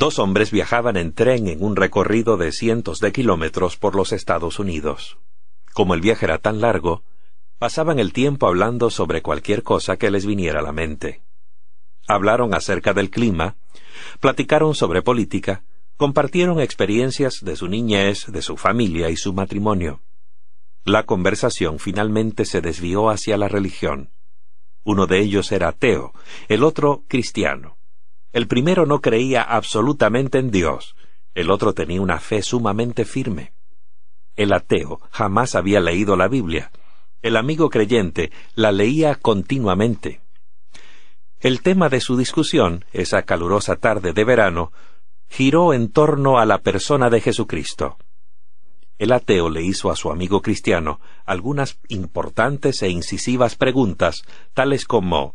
Dos hombres viajaban en tren en un recorrido de cientos de kilómetros por los Estados Unidos. Como el viaje era tan largo, pasaban el tiempo hablando sobre cualquier cosa que les viniera a la mente. Hablaron acerca del clima, platicaron sobre política, compartieron experiencias de su niñez, de su familia y su matrimonio. La conversación finalmente se desvió hacia la religión. Uno de ellos era ateo, el otro cristiano. El primero no creía absolutamente en Dios, el otro tenía una fe sumamente firme. El ateo jamás había leído la Biblia. El amigo creyente la leía continuamente. El tema de su discusión, esa calurosa tarde de verano, giró en torno a la persona de Jesucristo. El ateo le hizo a su amigo cristiano algunas importantes e incisivas preguntas, tales como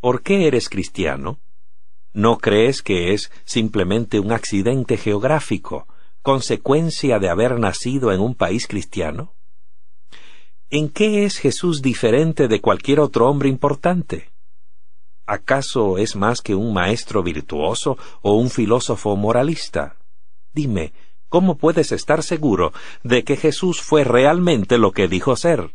¿Por qué eres cristiano? ¿No crees que es simplemente un accidente geográfico, consecuencia de haber nacido en un país cristiano? ¿En qué es Jesús diferente de cualquier otro hombre importante? ¿Acaso es más que un maestro virtuoso o un filósofo moralista? Dime, ¿cómo puedes estar seguro de que Jesús fue realmente lo que dijo ser?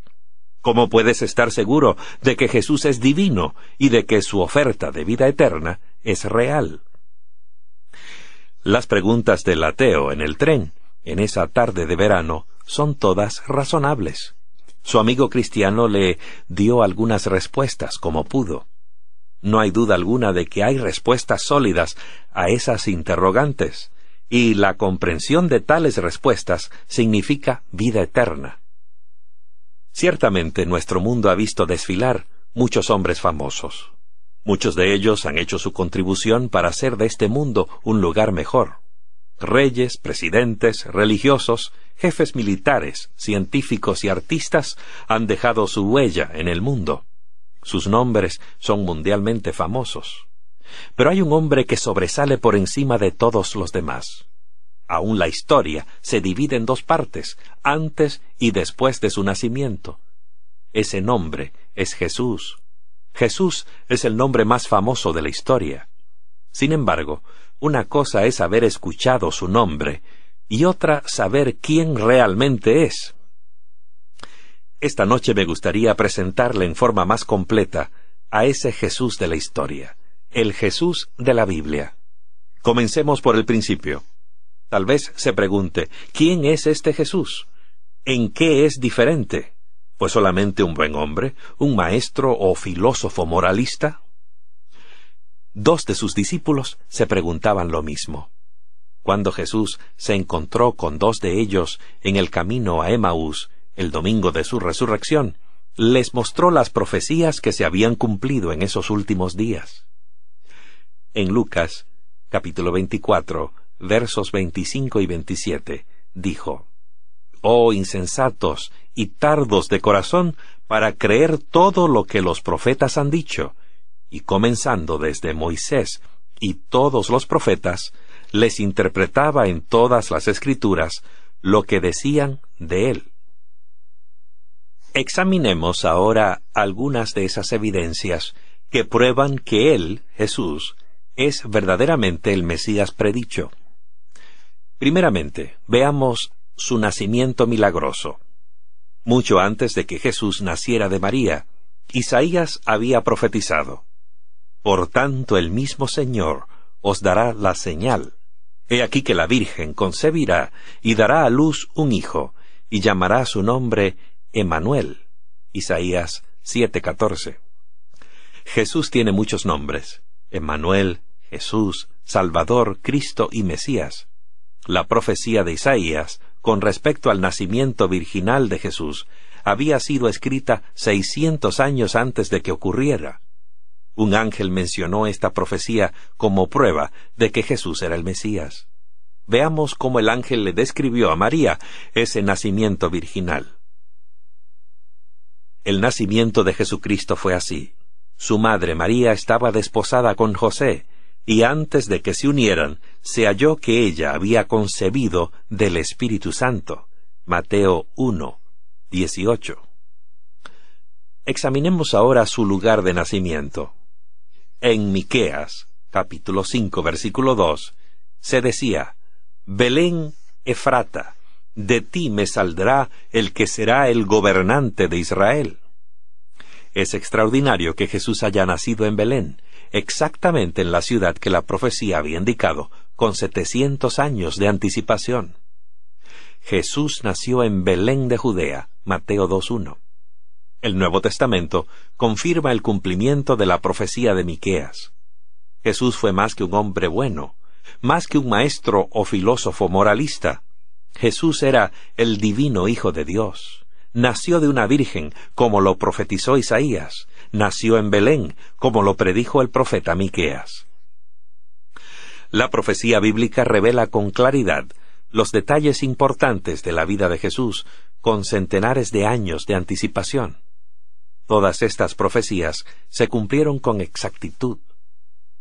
¿Cómo puedes estar seguro de que Jesús es divino y de que su oferta de vida eterna es real. Las preguntas del ateo en el tren, en esa tarde de verano, son todas razonables. Su amigo cristiano le dio algunas respuestas como pudo. No hay duda alguna de que hay respuestas sólidas a esas interrogantes, y la comprensión de tales respuestas significa vida eterna. Ciertamente nuestro mundo ha visto desfilar muchos hombres famosos. Muchos de ellos han hecho su contribución para hacer de este mundo un lugar mejor. Reyes, presidentes, religiosos, jefes militares, científicos y artistas han dejado su huella en el mundo. Sus nombres son mundialmente famosos. Pero hay un hombre que sobresale por encima de todos los demás. Aún la historia se divide en dos partes, antes y después de su nacimiento. Ese nombre es Jesús, Jesús es el nombre más famoso de la historia. Sin embargo, una cosa es haber escuchado su nombre y otra saber quién realmente es. Esta noche me gustaría presentarle en forma más completa a ese Jesús de la historia, el Jesús de la Biblia. Comencemos por el principio. Tal vez se pregunte, ¿quién es este Jesús? ¿En qué es diferente? ¿Pues solamente un buen hombre, un maestro o filósofo moralista? Dos de sus discípulos se preguntaban lo mismo. Cuando Jesús se encontró con dos de ellos en el camino a Emaús, el domingo de su resurrección, les mostró las profecías que se habían cumplido en esos últimos días. En Lucas, capítulo 24, versos 25 y 27, dijo, oh insensatos y tardos de corazón para creer todo lo que los profetas han dicho. Y comenzando desde Moisés y todos los profetas, les interpretaba en todas las escrituras lo que decían de él. Examinemos ahora algunas de esas evidencias que prueban que Él, Jesús, es verdaderamente el Mesías predicho. Primeramente, veamos su nacimiento milagroso. Mucho antes de que Jesús naciera de María, Isaías había profetizado. Por tanto el mismo Señor os dará la señal. He aquí que la Virgen concebirá y dará a luz un hijo, y llamará su nombre Emmanuel. Isaías 7:14. Jesús tiene muchos nombres. Emmanuel, Jesús, Salvador, Cristo y Mesías. La profecía de Isaías con respecto al nacimiento virginal de Jesús había sido escrita seiscientos años antes de que ocurriera. Un ángel mencionó esta profecía como prueba de que Jesús era el Mesías. Veamos cómo el ángel le describió a María ese nacimiento virginal. El nacimiento de Jesucristo fue así. Su madre María estaba desposada con José, y antes de que se unieran, se halló que ella había concebido del Espíritu Santo. Mateo 1, Examinemos ahora su lugar de nacimiento. En Miqueas, capítulo 5, versículo 2, se decía, Belén Efrata, de ti me saldrá el que será el gobernante de Israel. Es extraordinario que Jesús haya nacido en Belén, exactamente en la ciudad que la profecía había indicado, con setecientos años de anticipación. Jesús nació en Belén de Judea, Mateo 2.1. El Nuevo Testamento confirma el cumplimiento de la profecía de Miqueas. Jesús fue más que un hombre bueno, más que un maestro o filósofo moralista. Jesús era el divino Hijo de Dios. Nació de una virgen, como lo profetizó Isaías, nació en Belén, como lo predijo el profeta Miqueas. La profecía bíblica revela con claridad los detalles importantes de la vida de Jesús con centenares de años de anticipación. Todas estas profecías se cumplieron con exactitud.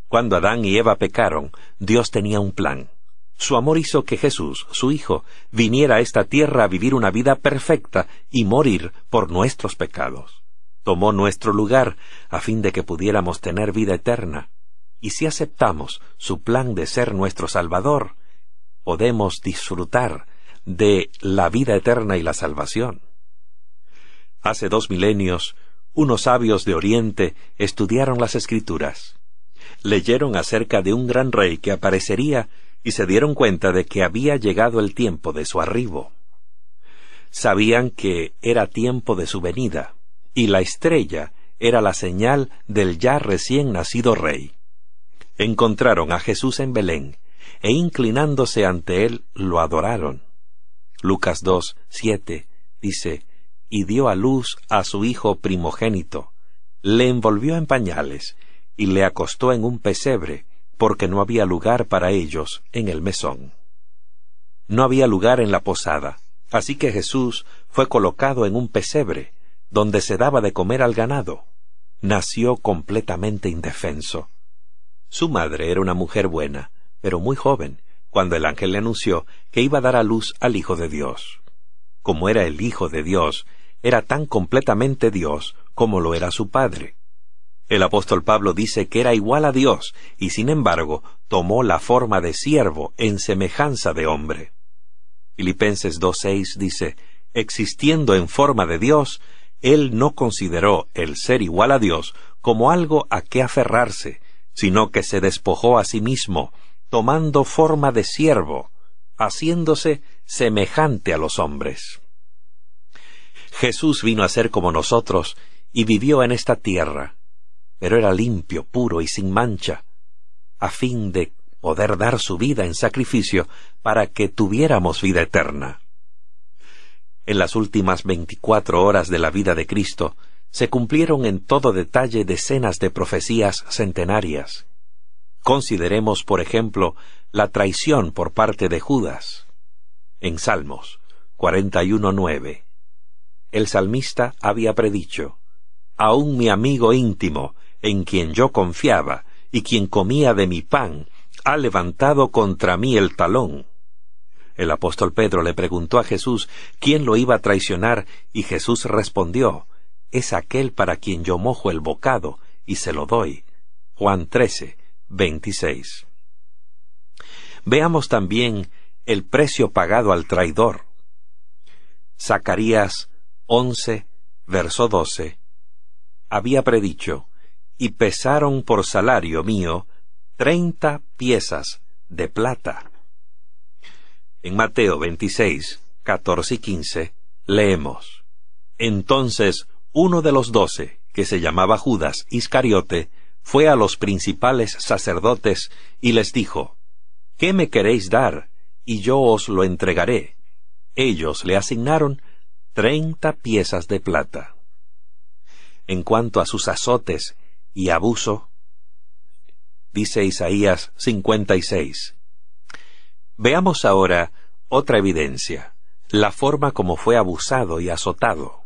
Cuando Adán y Eva pecaron, Dios tenía un plan. Su amor hizo que Jesús, su Hijo, viniera a esta tierra a vivir una vida perfecta y morir por nuestros pecados tomó nuestro lugar a fin de que pudiéramos tener vida eterna. Y si aceptamos su plan de ser nuestro Salvador, podemos disfrutar de la vida eterna y la salvación. Hace dos milenios, unos sabios de Oriente estudiaron las Escrituras. Leyeron acerca de un gran rey que aparecería y se dieron cuenta de que había llegado el tiempo de su arribo. Sabían que era tiempo de su venida y la estrella era la señal del ya recién nacido rey. Encontraron a Jesús en Belén, e inclinándose ante él lo adoraron. Lucas 2, dice, y dio a luz a su hijo primogénito, le envolvió en pañales, y le acostó en un pesebre, porque no había lugar para ellos en el mesón. No había lugar en la posada, así que Jesús fue colocado en un pesebre, donde se daba de comer al ganado, nació completamente indefenso. Su madre era una mujer buena, pero muy joven, cuando el ángel le anunció que iba a dar a luz al Hijo de Dios. Como era el Hijo de Dios, era tan completamente Dios como lo era su padre. El apóstol Pablo dice que era igual a Dios y sin embargo tomó la forma de siervo en semejanza de hombre. Filipenses 2.6 dice, existiendo en forma de Dios, él no consideró el ser igual a Dios como algo a qué aferrarse, sino que se despojó a sí mismo, tomando forma de siervo, haciéndose semejante a los hombres. Jesús vino a ser como nosotros y vivió en esta tierra, pero era limpio, puro y sin mancha, a fin de poder dar su vida en sacrificio para que tuviéramos vida eterna. En las últimas veinticuatro horas de la vida de Cristo se cumplieron en todo detalle decenas de profecías centenarias. Consideremos, por ejemplo, la traición por parte de Judas. En Salmos 41.9. El salmista había predicho, Aún mi amigo íntimo, en quien yo confiaba, y quien comía de mi pan, ha levantado contra mí el talón. El apóstol Pedro le preguntó a Jesús quién lo iba a traicionar y Jesús respondió, Es aquel para quien yo mojo el bocado y se lo doy. Juan 13, 26. Veamos también el precio pagado al traidor. Zacarías 11, verso 12. Había predicho, y pesaron por salario mío treinta piezas de plata. En Mateo 26, 14 y 15, leemos. Entonces uno de los doce, que se llamaba Judas Iscariote, fue a los principales sacerdotes y les dijo, ¿Qué me queréis dar? Y yo os lo entregaré. Ellos le asignaron treinta piezas de plata. En cuanto a sus azotes y abuso, dice Isaías 56, Veamos ahora otra evidencia, la forma como fue abusado y azotado.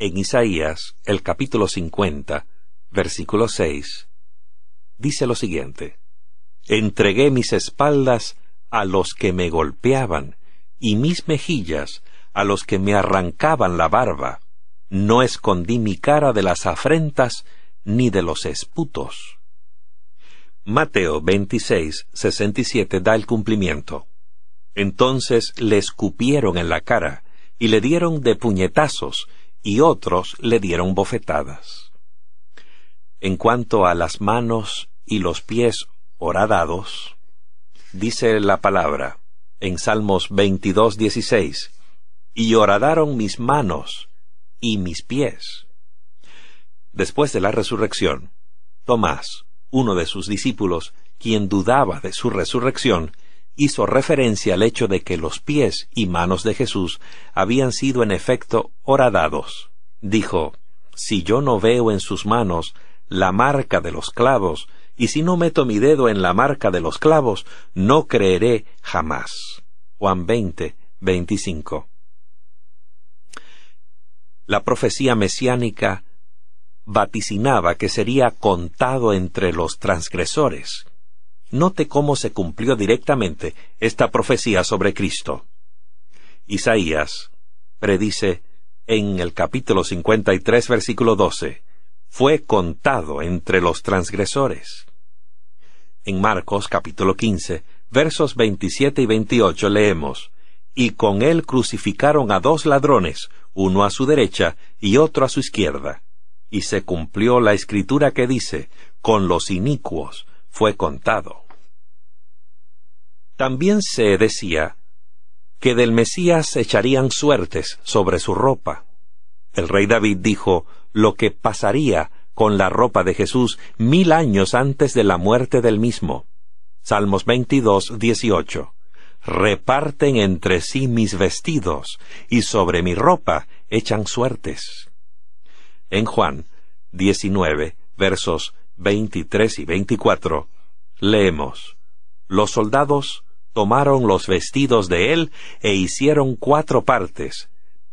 En Isaías, el capítulo 50, versículo 6, dice lo siguiente, Entregué mis espaldas a los que me golpeaban y mis mejillas a los que me arrancaban la barba. No escondí mi cara de las afrentas ni de los esputos. Mateo 26, 67 da el cumplimiento. Entonces le escupieron en la cara y le dieron de puñetazos y otros le dieron bofetadas. En cuanto a las manos y los pies horadados, dice la palabra en Salmos 22, 16, y horadaron mis manos y mis pies. Después de la resurrección, Tomás, uno de sus discípulos, quien dudaba de su resurrección, hizo referencia al hecho de que los pies y manos de Jesús habían sido en efecto horadados. Dijo, Si yo no veo en sus manos la marca de los clavos, y si no meto mi dedo en la marca de los clavos, no creeré jamás. Juan 20, 25. La profecía mesiánica vaticinaba que sería contado entre los transgresores. Note cómo se cumplió directamente esta profecía sobre Cristo. Isaías predice en el capítulo 53, versículo 12, fue contado entre los transgresores. En Marcos capítulo 15, versos 27 y 28 leemos, y con él crucificaron a dos ladrones, uno a su derecha y otro a su izquierda y se cumplió la escritura que dice, con los inicuos fue contado. También se decía que del Mesías echarían suertes sobre su ropa. El rey David dijo lo que pasaría con la ropa de Jesús mil años antes de la muerte del mismo. Salmos 22, 18. Reparten entre sí mis vestidos y sobre mi ropa echan suertes en Juan 19, versos 23 y 24, leemos, Los soldados tomaron los vestidos de él e hicieron cuatro partes.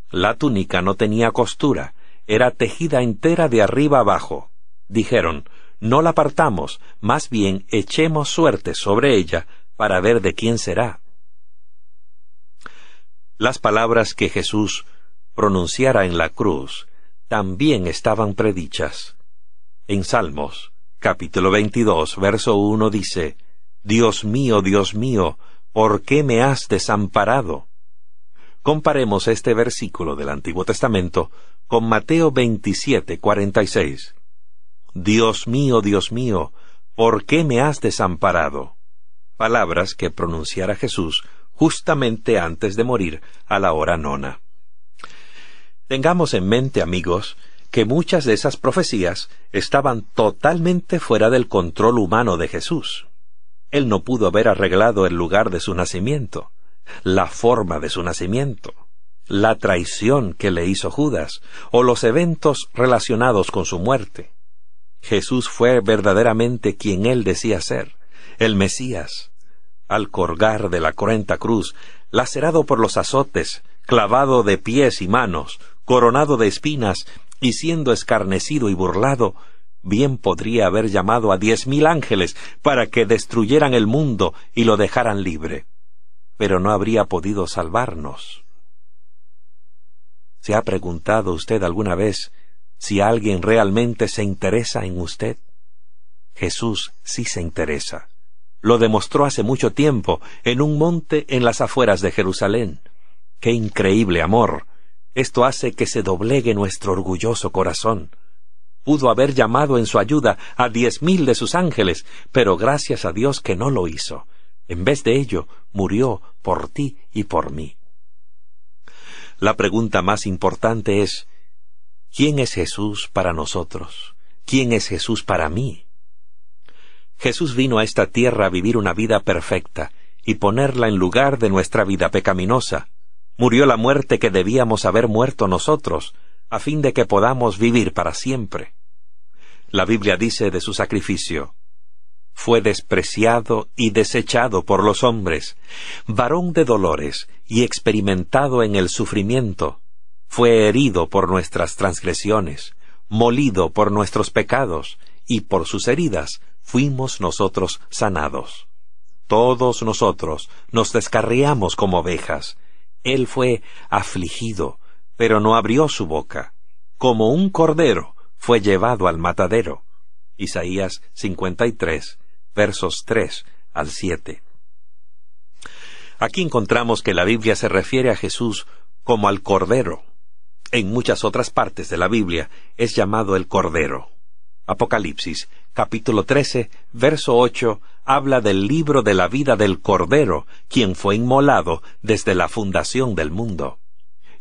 La túnica no tenía costura, era tejida entera de arriba abajo. Dijeron, no la partamos, más bien echemos suerte sobre ella para ver de quién será. Las palabras que Jesús pronunciara en la cruz también estaban predichas. En Salmos, capítulo 22, verso 1 dice, Dios mío, Dios mío, ¿por qué me has desamparado? Comparemos este versículo del Antiguo Testamento con Mateo 27, 46. Dios mío, Dios mío, ¿por qué me has desamparado? Palabras que pronunciara Jesús justamente antes de morir a la hora nona. Tengamos en mente, amigos, que muchas de esas profecías estaban totalmente fuera del control humano de Jesús. Él no pudo haber arreglado el lugar de su nacimiento, la forma de su nacimiento, la traición que le hizo Judas, o los eventos relacionados con su muerte. Jesús fue verdaderamente quien él decía ser, el Mesías, al colgar de la cruenta cruz, lacerado por los azotes, clavado de pies y manos, coronado de espinas y siendo escarnecido y burlado, bien podría haber llamado a diez mil ángeles para que destruyeran el mundo y lo dejaran libre. Pero no habría podido salvarnos. ¿Se ha preguntado usted alguna vez si alguien realmente se interesa en usted? Jesús sí se interesa. Lo demostró hace mucho tiempo en un monte en las afueras de Jerusalén. ¡Qué increíble amor! Esto hace que se doblegue nuestro orgulloso corazón. Pudo haber llamado en su ayuda a diez mil de sus ángeles, pero gracias a Dios que no lo hizo. En vez de ello, murió por ti y por mí. La pregunta más importante es, ¿quién es Jesús para nosotros? ¿Quién es Jesús para mí? Jesús vino a esta tierra a vivir una vida perfecta y ponerla en lugar de nuestra vida pecaminosa murió la muerte que debíamos haber muerto nosotros, a fin de que podamos vivir para siempre. La Biblia dice de su sacrificio, fue despreciado y desechado por los hombres, varón de dolores y experimentado en el sufrimiento, fue herido por nuestras transgresiones, molido por nuestros pecados, y por sus heridas fuimos nosotros sanados. Todos nosotros nos descarriamos como ovejas, él fue afligido, pero no abrió su boca. Como un cordero fue llevado al matadero. Isaías 53, versos 3 al 7. Aquí encontramos que la Biblia se refiere a Jesús como al Cordero. En muchas otras partes de la Biblia es llamado el Cordero. Apocalipsis capítulo 13, verso 8, habla del libro de la vida del Cordero, quien fue inmolado desde la fundación del mundo.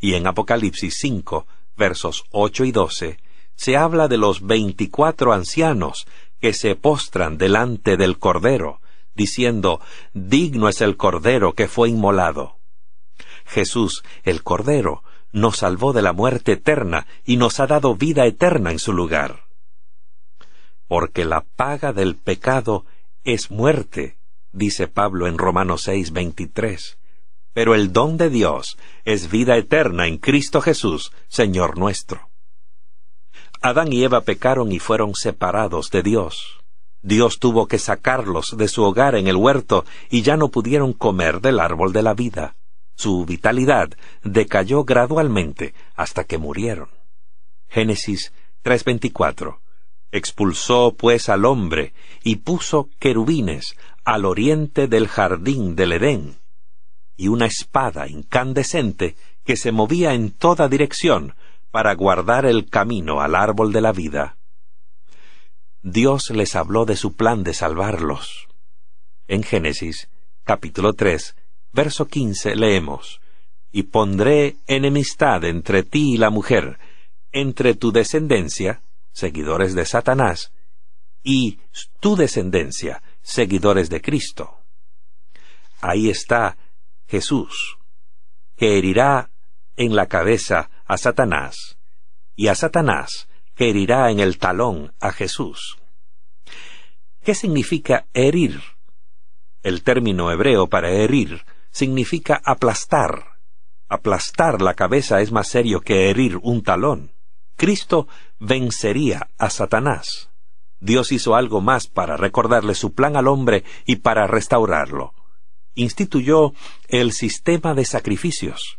Y en Apocalipsis 5, versos 8 y 12, se habla de los veinticuatro ancianos que se postran delante del Cordero, diciendo, Digno es el Cordero que fue inmolado. Jesús, el Cordero, nos salvó de la muerte eterna y nos ha dado vida eterna en su lugar porque la paga del pecado es muerte, dice Pablo en Romanos 6:23. Pero el don de Dios es vida eterna en Cristo Jesús, Señor nuestro. Adán y Eva pecaron y fueron separados de Dios. Dios tuvo que sacarlos de su hogar en el huerto y ya no pudieron comer del árbol de la vida. Su vitalidad decayó gradualmente hasta que murieron. Génesis 3:24 Expulsó pues al hombre y puso querubines al oriente del jardín del Edén, y una espada incandescente que se movía en toda dirección para guardar el camino al árbol de la vida. Dios les habló de su plan de salvarlos. En Génesis, capítulo 3, verso 15 leemos, Y pondré enemistad entre ti y la mujer, entre tu descendencia seguidores de Satanás, y tu descendencia, seguidores de Cristo. Ahí está Jesús, que herirá en la cabeza a Satanás, y a Satanás, que herirá en el talón a Jesús. ¿Qué significa herir? El término hebreo para herir significa aplastar. Aplastar la cabeza es más serio que herir un talón. Cristo vencería a Satanás. Dios hizo algo más para recordarle su plan al hombre y para restaurarlo. Instituyó el sistema de sacrificios.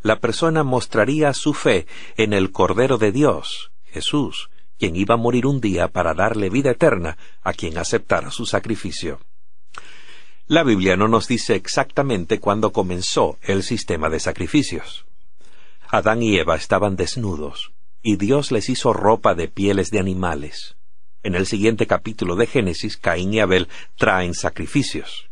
La persona mostraría su fe en el Cordero de Dios, Jesús, quien iba a morir un día para darle vida eterna a quien aceptara su sacrificio. La Biblia no nos dice exactamente cuándo comenzó el sistema de sacrificios. Adán y Eva estaban desnudos, y Dios les hizo ropa de pieles de animales. En el siguiente capítulo de Génesis, Caín y Abel traen sacrificios.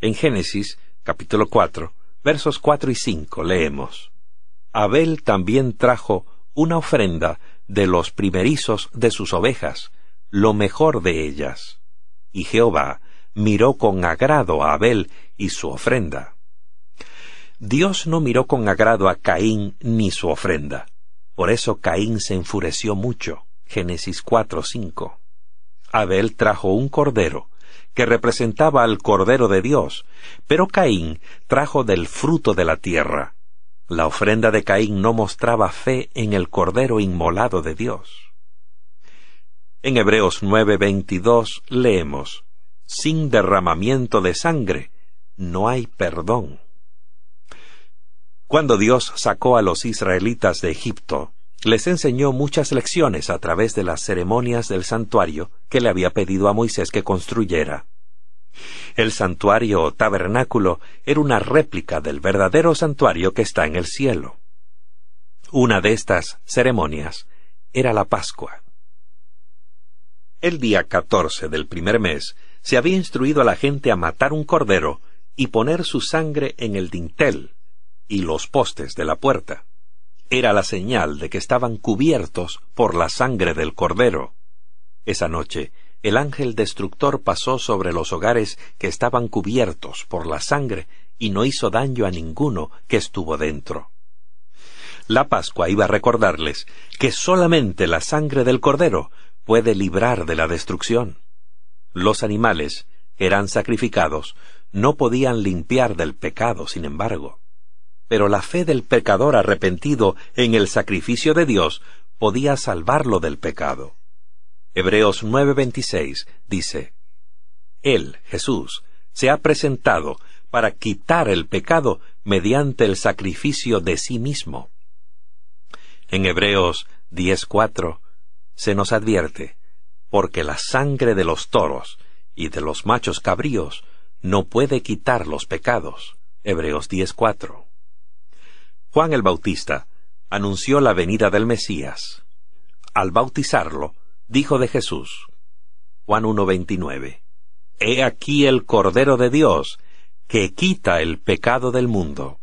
En Génesis, capítulo 4, versos 4 y 5, leemos. Abel también trajo una ofrenda de los primerizos de sus ovejas, lo mejor de ellas. Y Jehová miró con agrado a Abel y su ofrenda Dios no miró con agrado a Caín ni su ofrenda. Por eso Caín se enfureció mucho. Génesis 4:5. Abel trajo un cordero, que representaba al cordero de Dios, pero Caín trajo del fruto de la tierra. La ofrenda de Caín no mostraba fe en el cordero inmolado de Dios. En Hebreos 9:22 leemos, Sin derramamiento de sangre no hay perdón. Cuando Dios sacó a los israelitas de Egipto, les enseñó muchas lecciones a través de las ceremonias del santuario que le había pedido a Moisés que construyera. El santuario o tabernáculo era una réplica del verdadero santuario que está en el cielo. Una de estas ceremonias era la Pascua. El día catorce del primer mes se había instruido a la gente a matar un cordero y poner su sangre en el dintel y los postes de la puerta. Era la señal de que estaban cubiertos por la sangre del Cordero. Esa noche, el ángel destructor pasó sobre los hogares que estaban cubiertos por la sangre y no hizo daño a ninguno que estuvo dentro. La Pascua iba a recordarles que solamente la sangre del Cordero puede librar de la destrucción. Los animales eran sacrificados, no podían limpiar del pecado, sin embargo pero la fe del pecador arrepentido en el sacrificio de Dios podía salvarlo del pecado. Hebreos 9:26 dice, Él, Jesús, se ha presentado para quitar el pecado mediante el sacrificio de sí mismo. En Hebreos 10:4 se nos advierte, porque la sangre de los toros y de los machos cabríos no puede quitar los pecados. Hebreos 10:4. Juan el Bautista anunció la venida del Mesías. Al bautizarlo, dijo de Jesús, Juan 1.29, He aquí el Cordero de Dios, que quita el pecado del mundo.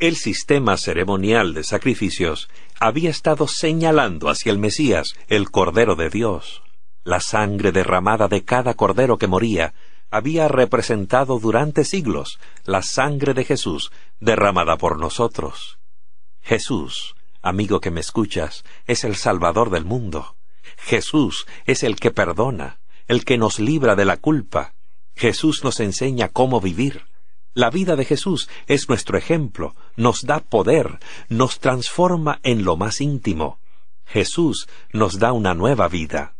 El sistema ceremonial de sacrificios había estado señalando hacia el Mesías, el Cordero de Dios. La sangre derramada de cada cordero que moría había representado durante siglos la sangre de Jesús derramada por nosotros. Jesús, amigo que me escuchas, es el Salvador del mundo. Jesús es el que perdona, el que nos libra de la culpa. Jesús nos enseña cómo vivir. La vida de Jesús es nuestro ejemplo, nos da poder, nos transforma en lo más íntimo. Jesús nos da una nueva vida.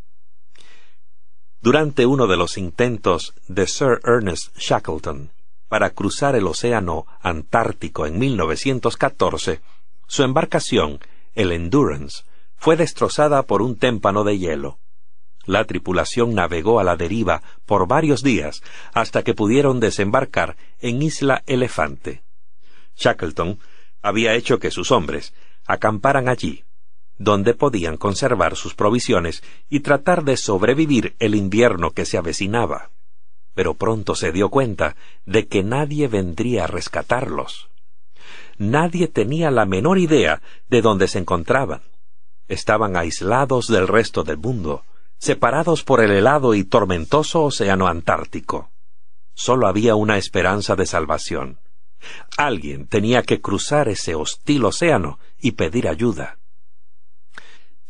Durante uno de los intentos de Sir Ernest Shackleton para cruzar el Océano Antártico en 1914, su embarcación, el Endurance, fue destrozada por un témpano de hielo. La tripulación navegó a la deriva por varios días hasta que pudieron desembarcar en Isla Elefante. Shackleton había hecho que sus hombres acamparan allí, donde podían conservar sus provisiones y tratar de sobrevivir el invierno que se avecinaba pero pronto se dio cuenta de que nadie vendría a rescatarlos. Nadie tenía la menor idea de dónde se encontraban. Estaban aislados del resto del mundo, separados por el helado y tormentoso océano Antártico. Solo había una esperanza de salvación. Alguien tenía que cruzar ese hostil océano y pedir ayuda.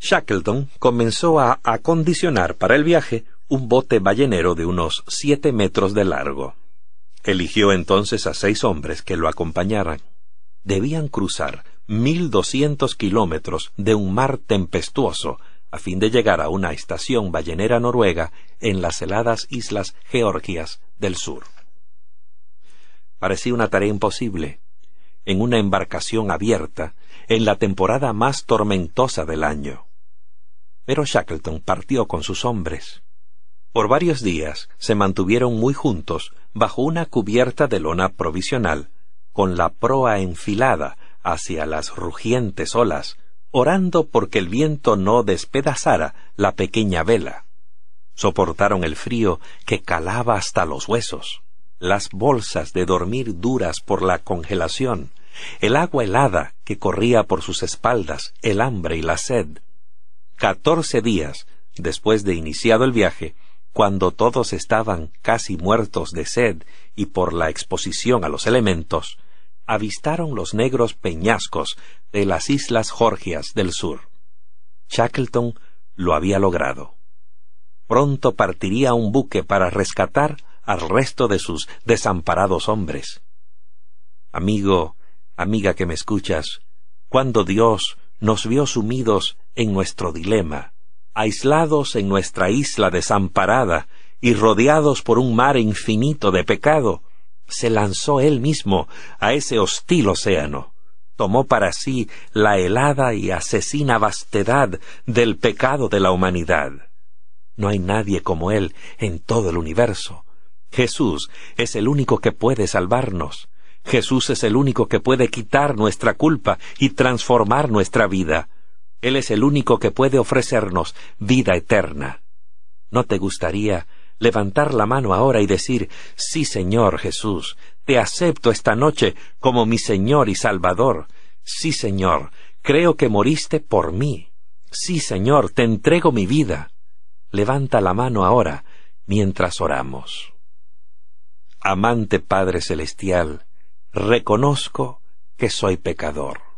Shackleton comenzó a acondicionar para el viaje un bote ballenero de unos siete metros de largo. Eligió entonces a seis hombres que lo acompañaran. Debían cruzar mil doscientos kilómetros de un mar tempestuoso a fin de llegar a una estación ballenera noruega en las heladas islas Georgias del sur. Parecía una tarea imposible. En una embarcación abierta, en la temporada más tormentosa del año. Pero Shackleton partió con sus hombres. Por varios días se mantuvieron muy juntos bajo una cubierta de lona provisional, con la proa enfilada hacia las rugientes olas, orando porque el viento no despedazara la pequeña vela. Soportaron el frío que calaba hasta los huesos, las bolsas de dormir duras por la congelación, el agua helada que corría por sus espaldas, el hambre y la sed. Catorce días después de iniciado el viaje, cuando todos estaban casi muertos de sed y por la exposición a los elementos, avistaron los negros peñascos de las Islas Jorgias del Sur. Shackleton lo había logrado. Pronto partiría un buque para rescatar al resto de sus desamparados hombres. Amigo, amiga que me escuchas, cuando Dios nos vio sumidos en nuestro dilema, aislados en nuestra isla desamparada y rodeados por un mar infinito de pecado, se lanzó él mismo a ese hostil océano, tomó para sí la helada y asesina vastedad del pecado de la humanidad. No hay nadie como él en todo el universo. Jesús es el único que puede salvarnos. Jesús es el único que puede quitar nuestra culpa y transformar nuestra vida. Él es el único que puede ofrecernos vida eterna. ¿No te gustaría levantar la mano ahora y decir, Sí, Señor Jesús, te acepto esta noche como mi Señor y Salvador. Sí, Señor, creo que moriste por mí. Sí, Señor, te entrego mi vida. Levanta la mano ahora mientras oramos. Amante Padre Celestial, reconozco que soy pecador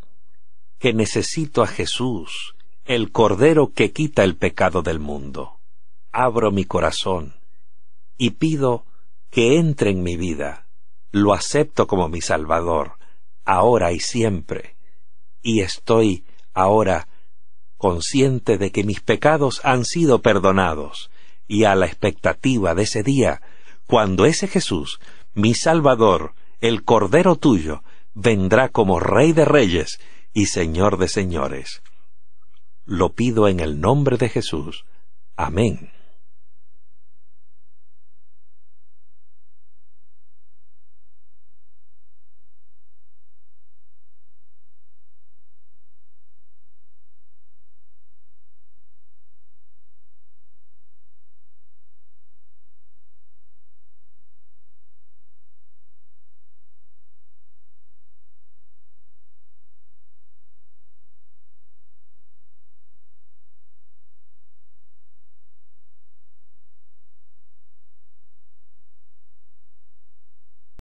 que necesito a Jesús, el Cordero que quita el pecado del mundo. Abro mi corazón y pido que entre en mi vida. Lo acepto como mi Salvador, ahora y siempre. Y estoy ahora consciente de que mis pecados han sido perdonados y a la expectativa de ese día, cuando ese Jesús, mi Salvador, el Cordero tuyo, vendrá como Rey de Reyes y Señor de señores. Lo pido en el nombre de Jesús. Amén.